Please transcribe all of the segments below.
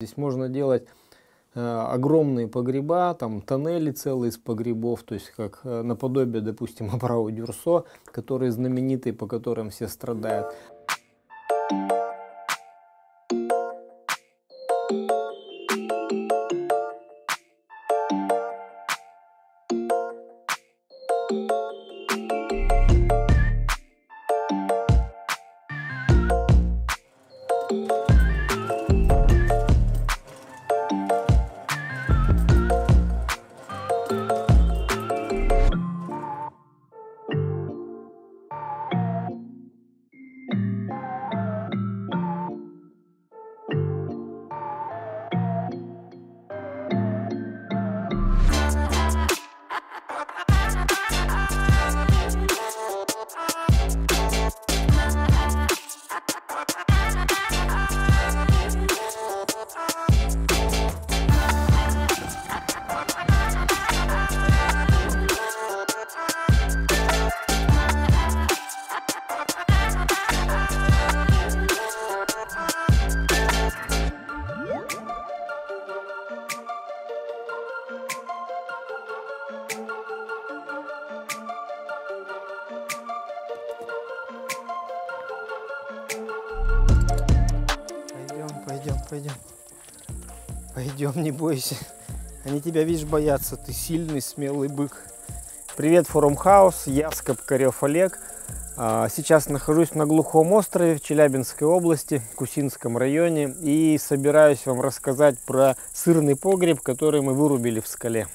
Здесь можно делать э, огромные погреба, там тоннели целые из погребов, то есть как э, наподобие, допустим, Абрау Дюрсо, которые знаменитые, по которым все страдают. пойдем. Пойдем, не бойся. Они тебя, видишь, боятся. Ты сильный, смелый бык. Привет, Форум Хаус. Я Скопкарев Олег. А, сейчас нахожусь на глухом острове в Челябинской области, Кусинском районе, и собираюсь вам рассказать про сырный погреб, который мы вырубили в скале.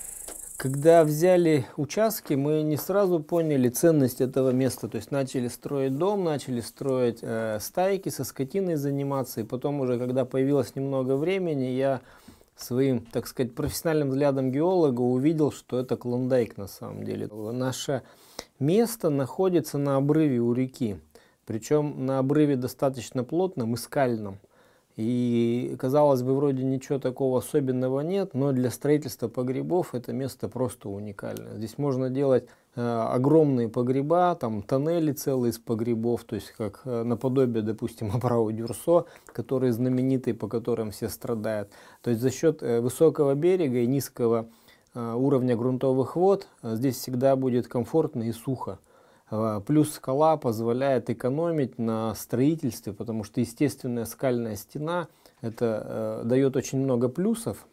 Когда взяли участки, мы не сразу поняли ценность этого места. То есть начали строить дом, начали строить э, стайки, со скотиной заниматься. И потом уже, когда появилось немного времени, я своим, так сказать, профессиональным взглядом геолога увидел, что это клондайк на самом деле. Наше место находится на обрыве у реки. Причем на обрыве достаточно плотном и скальном. И, казалось бы, вроде ничего такого особенного нет, но для строительства погребов это место просто уникально. Здесь можно делать э, огромные погреба, там тоннели целые из погребов, то есть как э, наподобие, допустим, Абрау Дюрсо, который знаменитый, по которым все страдают. То есть за счет э, высокого берега и низкого уровня грунтовых вод здесь всегда будет комфортно и сухо. Э, плюс скала позволяет экономить на строительстве, потому что естественная скальная стена это э, дает очень много плюсов,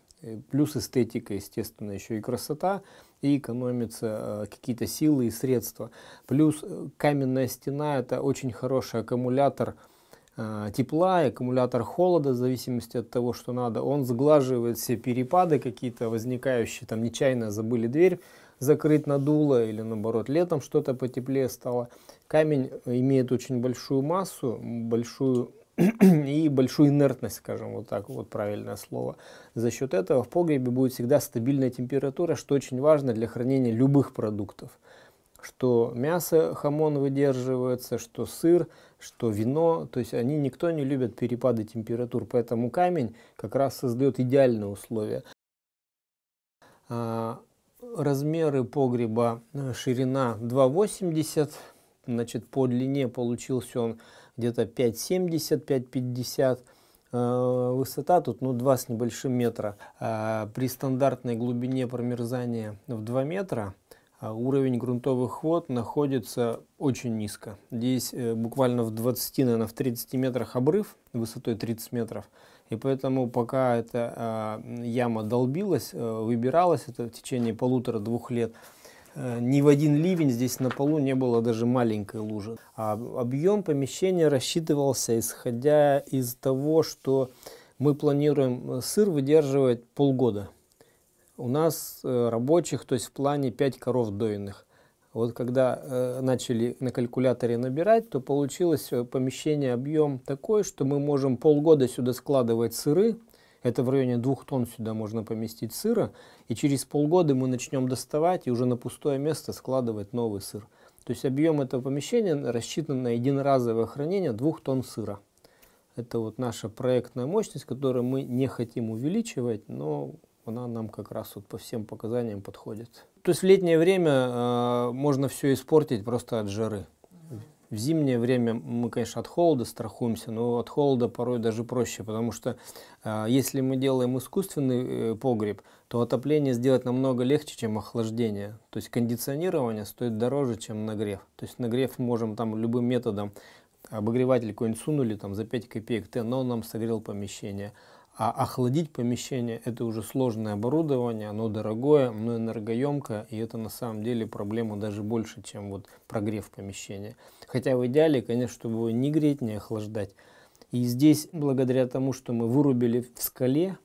плюс эстетика, естественно, еще и красота, и экономятся э, какие-то силы и средства. Плюс э, каменная стена это очень хороший аккумулятор э, тепла, аккумулятор холода, в зависимости от того, что надо. Он сглаживает все перепады какие-то возникающие, там нечаянно забыли дверь закрыть надуло или наоборот летом что-то потеплее стало. Камень э, имеет очень большую массу, большую и большую инертность, скажем, вот так вот правильное слово. За счет этого в погребе будет всегда стабильная температура, что очень важно для хранения любых продуктов. Что мясо, хамон выдерживается, что сыр, что вино. То есть они никто не любит перепады температур, поэтому камень как раз создает идеальные условия. А, размеры погреба э, ширина 2,80 значит по длине получился он где-то 5,70 5,50 э, высота тут ну 2 с небольшим метра э, при стандартной глубине промерзания в 2 метра уровень грунтовых вод находится очень низко здесь буквально в 20 наверное в 30 метрах обрыв высотой 30 метров и поэтому пока эта э, яма долбилась, э, выбиралась, это в течение полутора-двух лет, э, ни в один ливень здесь на полу не было даже маленькой лужи. А объем помещения рассчитывался, исходя из того, что мы планируем э, сыр выдерживать полгода. У нас э, рабочих, то есть в плане 5 коров дойных. Вот когда э, начали на калькуляторе набирать, то получилось э, помещение объем такой, что мы можем полгода сюда складывать сыры. Это в районе двух тонн сюда можно поместить сыра. И через полгода мы начнем доставать и уже на пустое место складывать новый сыр. То есть объем этого помещения рассчитан на единоразовое хранение двух тонн сыра. Это вот наша проектная мощность, которую мы не хотим увеличивать, но она нам как раз вот по всем показаниям подходит. То есть в летнее время э, можно все испортить просто от жары. В зимнее время мы, конечно, от холода страхуемся, но от холода порой даже проще, потому что э, если мы делаем искусственный э, погреб, то отопление сделать намного легче, чем охлаждение. То есть кондиционирование стоит дороже, чем нагрев. То есть нагрев можем там любым методом обогреватель какой-нибудь сунули там за 5 копеек Т, но он нам согрел помещение. А охладить помещение – это уже сложное оборудование, оно дорогое, оно энергоемкое, и это на самом деле проблема даже больше, чем вот прогрев помещения. Хотя в идеале, конечно, чтобы его не греть, не охлаждать. И здесь, благодаря тому, что мы вырубили в скале,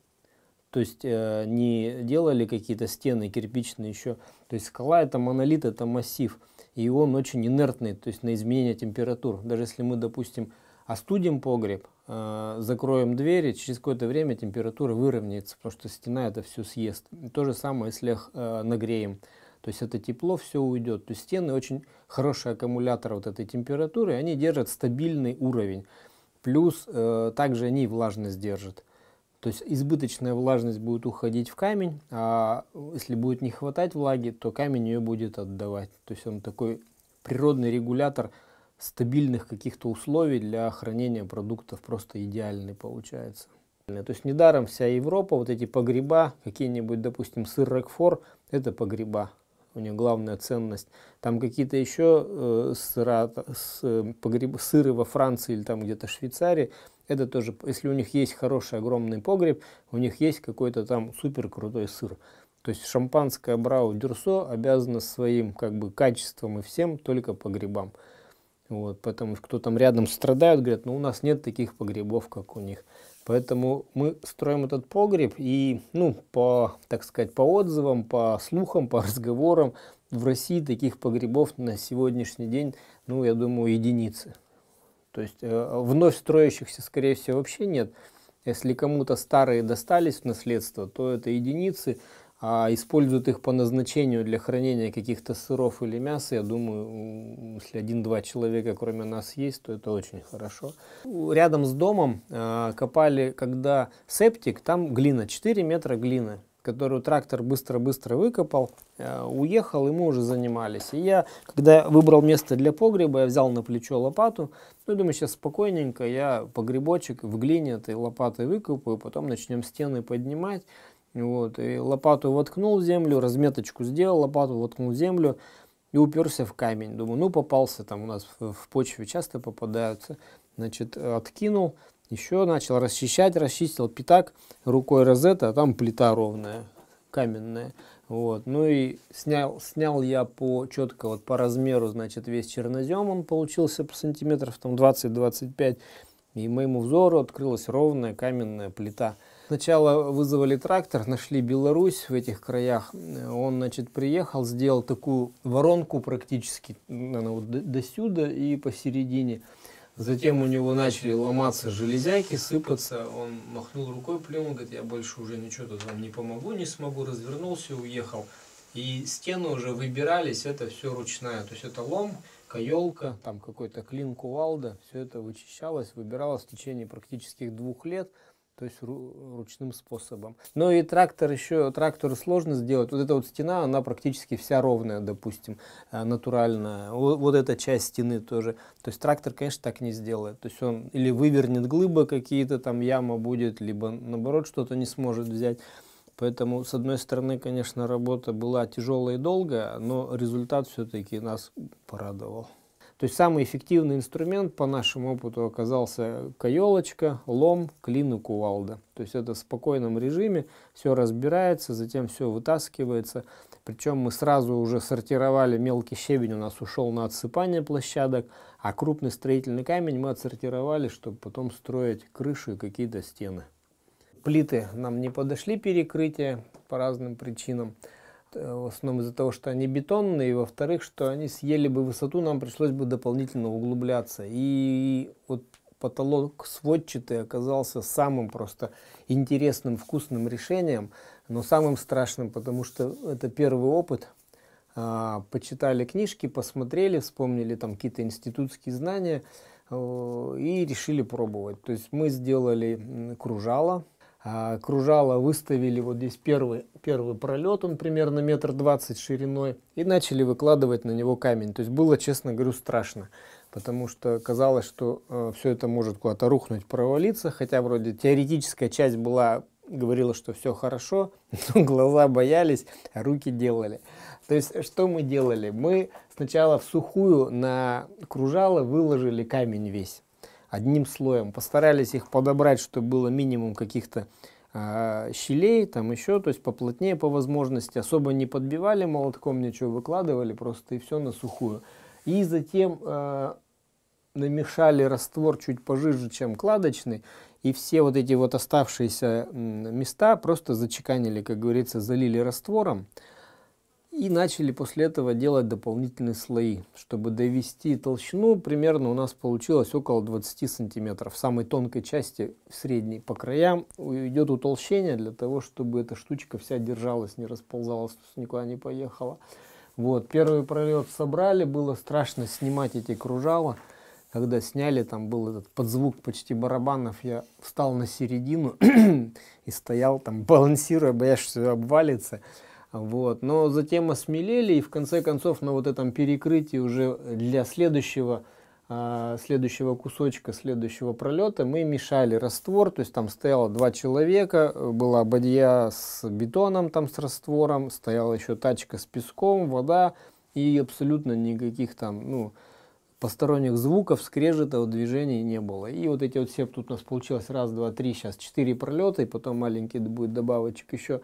то есть э, не делали какие-то стены кирпичные еще, то есть скала – это монолит, это массив, и он очень инертный, то есть на изменение температур. Даже если мы, допустим, остудим а погреб, э, закроем двери, через какое-то время температура выровняется, потому что стена это все съест. то же самое, если их э, нагреем. То есть это тепло все уйдет. То есть стены очень хороший аккумулятор вот этой температуры, они держат стабильный уровень. Плюс э, также они влажность держат. То есть избыточная влажность будет уходить в камень, а если будет не хватать влаги, то камень ее будет отдавать. То есть он такой природный регулятор – стабильных каких-то условий для хранения продуктов просто идеальный получается. То есть недаром вся Европа, вот эти погреба, какие-нибудь, допустим, сыр Рекфор, это погреба. У них главная ценность. Там какие-то еще э, сыра, с, э, погреб, сыры во Франции или там где-то в Швейцарии, это тоже, если у них есть хороший огромный погреб, у них есть какой-то там супер крутой сыр. То есть шампанское Брау Дюрсо обязано своим как бы качеством и всем только погребам. грибам. Вот, потому что кто там рядом страдает, говорят, ну у нас нет таких погребов, как у них. Поэтому мы строим этот погреб и, ну, по, так сказать, по отзывам, по слухам, по разговорам, в России таких погребов на сегодняшний день, ну, я думаю, единицы. То есть э, вновь строящихся, скорее всего, вообще нет. Если кому-то старые достались в наследство, то это единицы а используют их по назначению для хранения каких-то сыров или мяса, я думаю, если один-два человека кроме нас есть, то это очень хорошо. Рядом с домом а, копали, когда септик, там глина, 4 метра глины которую трактор быстро-быстро выкопал, а, уехал, и мы уже занимались. И я, когда выбрал место для погреба, я взял на плечо лопату, ну, думаю, сейчас спокойненько я погребочек в глине этой лопатой выкопаю, потом начнем стены поднимать. Вот, и лопату воткнул в землю, разметочку сделал, лопату воткнул в землю и уперся в камень. Думаю, ну попался там у нас в почве часто попадаются. Значит, откинул, еще начал расчищать, расчистил пятак рукой розета, а там плита ровная, каменная. Вот, ну и снял, снял я по четко вот по размеру, значит, весь чернозем он получился по сантиметров там 20-25. И моему взору открылась ровная каменная плита – Сначала вызвали трактор, нашли Беларусь в этих краях. Он, значит, приехал, сделал такую воронку практически, она вот до, до сюда и посередине. Затем у него начали ломаться железяки, сыпаться. Он махнул рукой, плюнул, говорит, я больше уже ничего тут вам не помогу, не смогу. Развернулся, уехал. И стены уже выбирались, это все ручная. То есть это лом, каелка, там какой-то клин кувалда. Все это вычищалось, выбиралось в течение практически двух лет то есть ручным способом. Но и трактор еще, трактор сложно сделать. Вот эта вот стена, она практически вся ровная, допустим, э, натуральная. Вот, вот эта часть стены тоже. То есть трактор, конечно, так не сделает. То есть он или вывернет глыбы какие-то, там яма будет, либо наоборот что-то не сможет взять. Поэтому, с одной стороны, конечно, работа была тяжелая и долгая, но результат все-таки нас порадовал. То есть самый эффективный инструмент по нашему опыту оказался каелочка, лом, клин и кувалда. То есть это в спокойном режиме, все разбирается, затем все вытаскивается. Причем мы сразу уже сортировали мелкий щебень, у нас ушел на отсыпание площадок, а крупный строительный камень мы отсортировали, чтобы потом строить крышу и какие-то стены. Плиты нам не подошли перекрытия по разным причинам. Э, в основном из-за того, что они бетонные, и во-вторых, что они съели бы высоту, нам пришлось бы дополнительно углубляться. И вот потолок сводчатый оказался самым просто интересным, вкусным решением, но самым страшным, потому что это первый опыт. А, почитали книжки, посмотрели, вспомнили там какие-то институтские знания э, и решили пробовать. То есть мы сделали кружало, а, кружало выставили вот здесь первый, первый пролет, он примерно метр двадцать шириной, и начали выкладывать на него камень. То есть было, честно говорю, страшно, потому что казалось, что э, все это может куда-то рухнуть, провалиться, хотя вроде теоретическая часть была говорила, что все хорошо, но глаза боялись, а руки делали. То есть, что мы делали? Мы сначала в сухую на кружало выложили камень весь одним слоем. Постарались их подобрать, чтобы было минимум каких-то а, щелей, там еще, то есть поплотнее по возможности. Особо не подбивали молотком, ничего выкладывали, просто и все на сухую. И затем э, намешали раствор чуть пожиже, чем кладочный, и все вот эти вот оставшиеся места просто зачеканили, как говорится, залили раствором, и начали после этого делать дополнительные слои, чтобы довести толщину, примерно у нас получилось около 20 сантиметров. В самой тонкой части, в средней, по краям идет утолщение для того, чтобы эта штучка вся держалась, не расползалась, никуда не поехала. Вот, первый пролет собрали, было страшно снимать эти кружала. Когда сняли, там был этот подзвук почти барабанов, я встал на середину и стоял там, балансируя, боясь, что все обвалится. Вот. Но затем осмелели и в конце концов на вот этом перекрытии уже для следующего а, следующего кусочка, следующего пролета мы мешали раствор, то есть там стояло два человека, была бадья с бетоном, там с раствором, стояла еще тачка с песком, вода и абсолютно никаких там, ну, посторонних звуков, скрежета, движений не было. И вот эти вот все, тут у нас получилось раз, два, три, сейчас четыре пролета, и потом маленький будет добавочек еще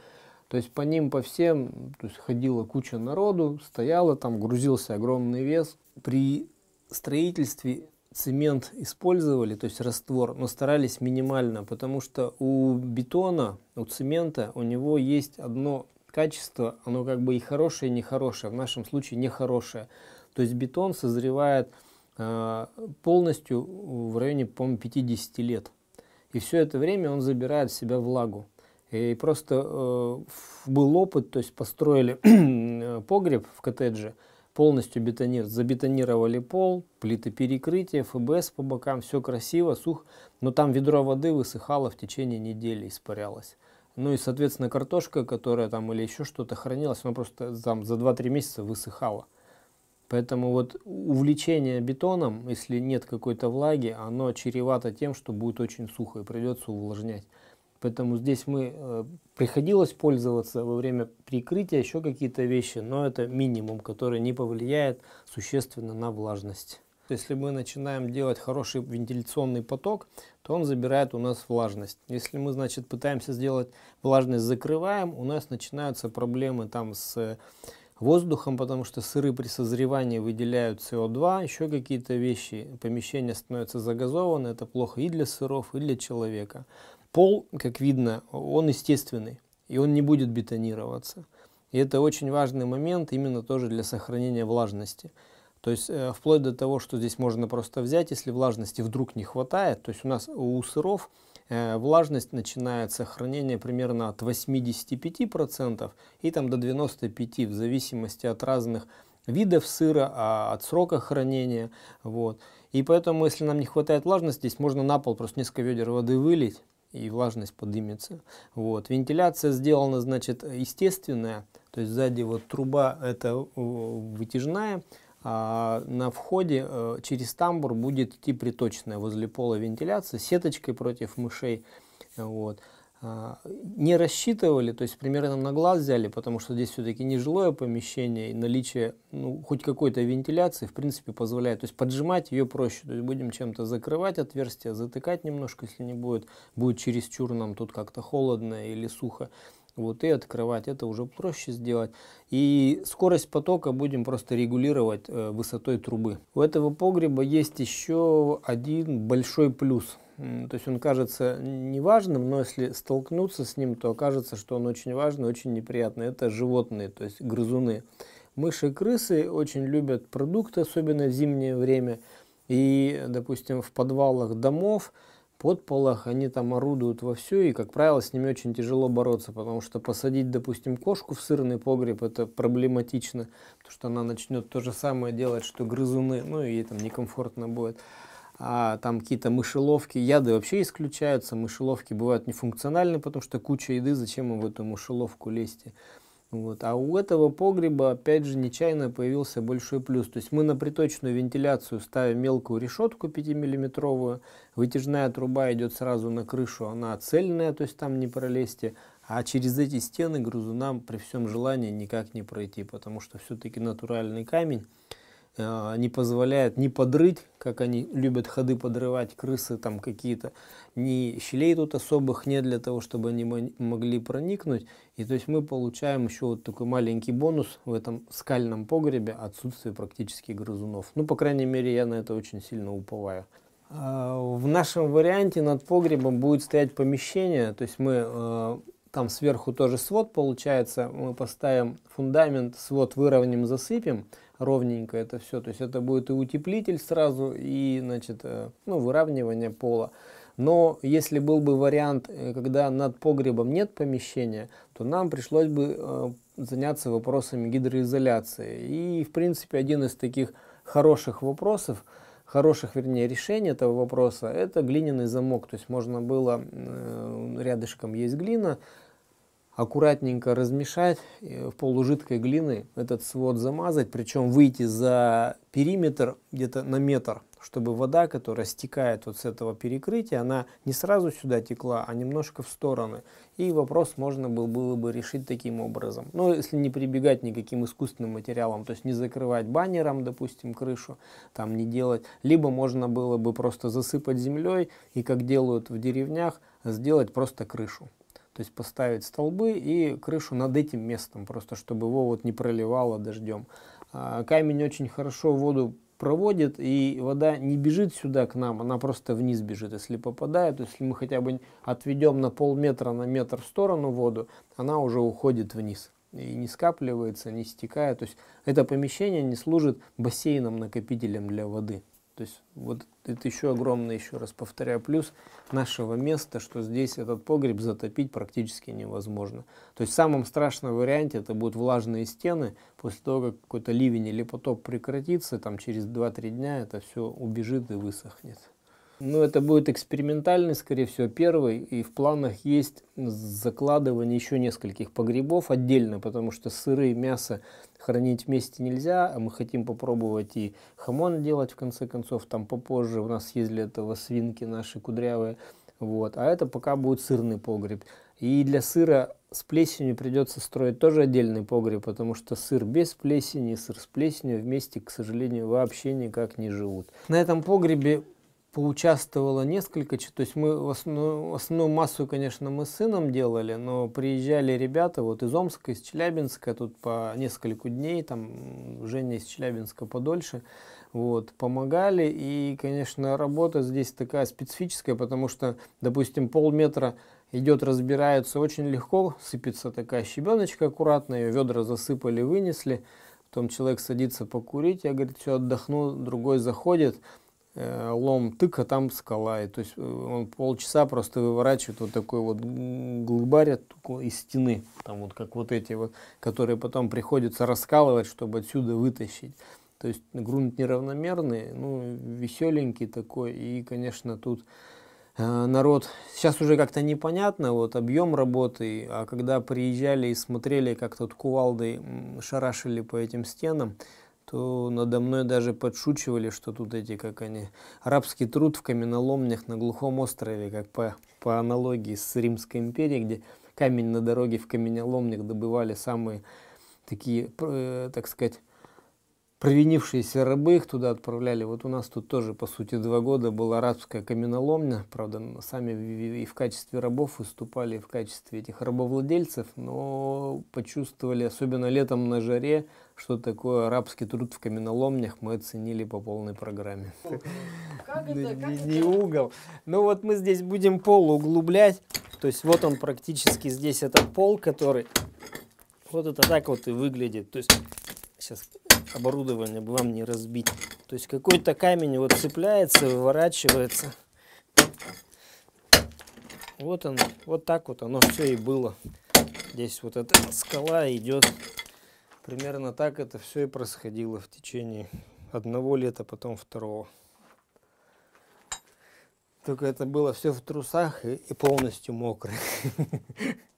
то есть по ним, по всем, то есть ходила куча народу, стояла там, грузился огромный вес. При строительстве цемент использовали, то есть раствор, но старались минимально, потому что у бетона, у цемента, у него есть одно качество, оно как бы и хорошее, и нехорошее. В нашем случае нехорошее. То есть бетон созревает э, полностью в районе, по-моему, 50 лет. И все это время он забирает в себя влагу. И просто э, был опыт, то есть построили погреб в коттедже, полностью бетонир, забетонировали пол, плиты перекрытия, ФБС по бокам, все красиво, сух, но там ведро воды высыхало в течение недели, испарялось. Ну и, соответственно, картошка, которая там или еще что-то хранилась, она просто там за 2-3 месяца высыхала. Поэтому вот увлечение бетоном, если нет какой-то влаги, оно чревато тем, что будет очень сухо и придется увлажнять. Поэтому здесь мы э, приходилось пользоваться во время прикрытия еще какие-то вещи, но это минимум, который не повлияет существенно на влажность. Если мы начинаем делать хороший вентиляционный поток, то он забирает у нас влажность. Если мы, значит, пытаемся сделать влажность, закрываем, у нас начинаются проблемы там с э, воздухом, потому что сыры при созревании выделяют СО2, еще какие-то вещи, помещение становится загазовано, это плохо и для сыров, и для человека. Пол, как видно, он естественный, и он не будет бетонироваться. И это очень важный момент именно тоже для сохранения влажности. То есть э, вплоть до того, что здесь можно просто взять, если влажности вдруг не хватает, то есть у нас у сыров э, влажность начинает сохранение примерно от 85% и там до 95% в зависимости от разных видов сыра, а, от срока хранения. Вот. И поэтому, если нам не хватает влажности, здесь можно на пол просто несколько ведер воды вылить, и влажность подымется. Вот. Вентиляция сделана, значит, естественная, то есть сзади вот труба это э, вытяжная, а на входе э, через тамбур будет идти приточная возле пола вентиляция сеточкой против мышей. Вот. А, не рассчитывали, то есть примерно на глаз взяли, потому что здесь все-таки нежилое помещение и наличие ну, хоть какой-то вентиляции, в принципе, позволяет. То есть поджимать ее проще. То есть будем чем-то закрывать отверстие, затыкать немножко, если не будет, будет чересчур нам тут как-то холодно или сухо. Вот и открывать это уже проще сделать. И скорость потока будем просто регулировать э, высотой трубы. У этого погреба есть еще один большой плюс – то есть он кажется неважным, но если столкнуться с ним, то окажется, что он очень важный, очень неприятный. Это животные, то есть грызуны. Мыши и крысы очень любят продукты, особенно в зимнее время. И, допустим, в подвалах домов, под полах они там орудуют вовсю, и, как правило, с ними очень тяжело бороться, потому что посадить, допустим, кошку в сырный погреб – это проблематично, потому что она начнет то же самое делать, что грызуны, ну и ей там некомфортно будет а там какие-то мышеловки, яды вообще исключаются, мышеловки бывают нефункциональны, потому что куча еды, зачем им в эту мышеловку лезть? Вот. А у этого погреба, опять же, нечаянно появился большой плюс. То есть мы на приточную вентиляцию ставим мелкую решетку 5-миллиметровую, вытяжная труба идет сразу на крышу, она цельная, то есть там не пролезьте, а через эти стены грузу нам при всем желании никак не пройти, потому что все-таки натуральный камень, Э, не позволяет не подрыть, как они любят ходы подрывать, крысы там какие-то, ни щелей тут особых нет для того, чтобы они могли проникнуть. И то есть мы получаем еще вот такой маленький бонус в этом скальном погребе отсутствие практически грызунов. Ну, по крайней мере, я на это очень сильно уповаю. А, в нашем варианте над погребом будет стоять помещение, то есть мы э, там сверху тоже свод получается, мы поставим фундамент, свод выровняем, засыпем, ровненько это все. То есть это будет и утеплитель сразу, и значит, э, ну, выравнивание пола. Но если был бы вариант, э, когда над погребом нет помещения, то нам пришлось бы э, заняться вопросами гидроизоляции. И, в принципе, один из таких хороших вопросов, хороших, вернее, решений этого вопроса, это глиняный замок. То есть можно было, рядышком есть глина, аккуратненько размешать э, в полужидкой глины, этот свод замазать, причем выйти за периметр где-то на метр, чтобы вода, которая стекает вот с этого перекрытия, она не сразу сюда текла, а немножко в стороны. И вопрос можно было, было бы решить таким образом. Но если не прибегать никаким искусственным материалом, то есть не закрывать баннером, допустим, крышу, там не делать, либо можно было бы просто засыпать землей и, как делают в деревнях, сделать просто крышу. То есть поставить столбы и крышу над этим местом, просто чтобы его вот не проливало дождем. А, камень очень хорошо воду проводит, и вода не бежит сюда к нам, она просто вниз бежит. Если попадает, то есть, если мы хотя бы отведем на полметра, на метр в сторону воду, она уже уходит вниз и не скапливается, не стекает. То есть это помещение не служит бассейном-накопителем для воды. То есть вот это еще огромный, еще раз повторяю, плюс нашего места, что здесь этот погреб затопить практически невозможно. То есть в самом страшном варианте это будут влажные стены, после того, как какой-то ливень или потоп прекратится, там через 2-3 дня это все убежит и высохнет. Ну, это будет экспериментальный, скорее всего, первый. И в планах есть закладывание еще нескольких погребов отдельно, потому что сыры и мясо хранить вместе нельзя. А мы хотим попробовать и хамон делать, в конце концов, там попозже. У нас есть для этого свинки наши кудрявые. Вот. А это пока будет сырный погреб. И для сыра с плесенью придется строить тоже отдельный погреб, потому что сыр без плесени, сыр с плесенью вместе, к сожалению, вообще никак не живут. На этом погребе поучаствовало несколько, то есть мы основную, основную массу, конечно, мы с сыном делали, но приезжали ребята вот из Омска, из Челябинска, тут по несколько дней, там Женя из Челябинска подольше, вот, помогали, и, конечно, работа здесь такая специфическая, потому что, допустим, полметра идет, разбирается очень легко, сыпется такая щебеночка аккуратно, ее ведра засыпали, вынесли, потом человек садится покурить, я, говорит, все, отдохну, другой заходит, Э, лом тыка там скала. И, то есть э, он полчаса просто выворачивает вот такой вот глыбарь из стены, там вот как вот эти вот, которые потом приходится раскалывать, чтобы отсюда вытащить. То есть грунт неравномерный, ну, веселенький такой, и, конечно, тут э, народ. Сейчас уже как-то непонятно, вот объем работы, а когда приезжали и смотрели, как тут кувалдой шарашили по этим стенам, то надо мной даже подшучивали, что тут эти, как они, арабский труд в каменоломнях на глухом острове, как по, по аналогии с Римской империей, где камень на дороге в каменоломнях добывали самые такие, э, так сказать, провинившиеся рабы, их туда отправляли. Вот у нас тут тоже, по сути, два года была арабская каменоломня. Правда, сами и в качестве рабов выступали, и в качестве этих рабовладельцев, но почувствовали, особенно летом на жаре, что такое арабский труд в каменоломнях, мы оценили по полной программе. не угол. Ну вот мы здесь будем пол углублять. То есть вот он практически здесь этот пол, который вот это так вот и выглядит. То есть сейчас оборудование бы вам не разбить. То есть какой-то камень вот цепляется, выворачивается. Вот он, вот так вот оно все и было. Здесь вот эта скала идет. Примерно так это все и происходило в течение одного лета, потом второго. Только это было все в трусах и, и полностью мокрое.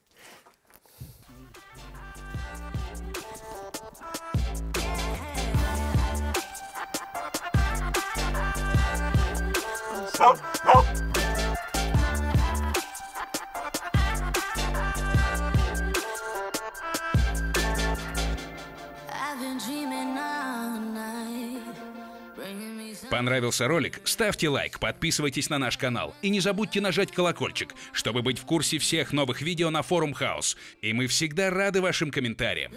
Понравился ролик? Ставьте лайк, подписывайтесь на наш канал и не забудьте нажать колокольчик, чтобы быть в курсе всех новых видео на Форум Хаус. И мы всегда рады вашим комментариям.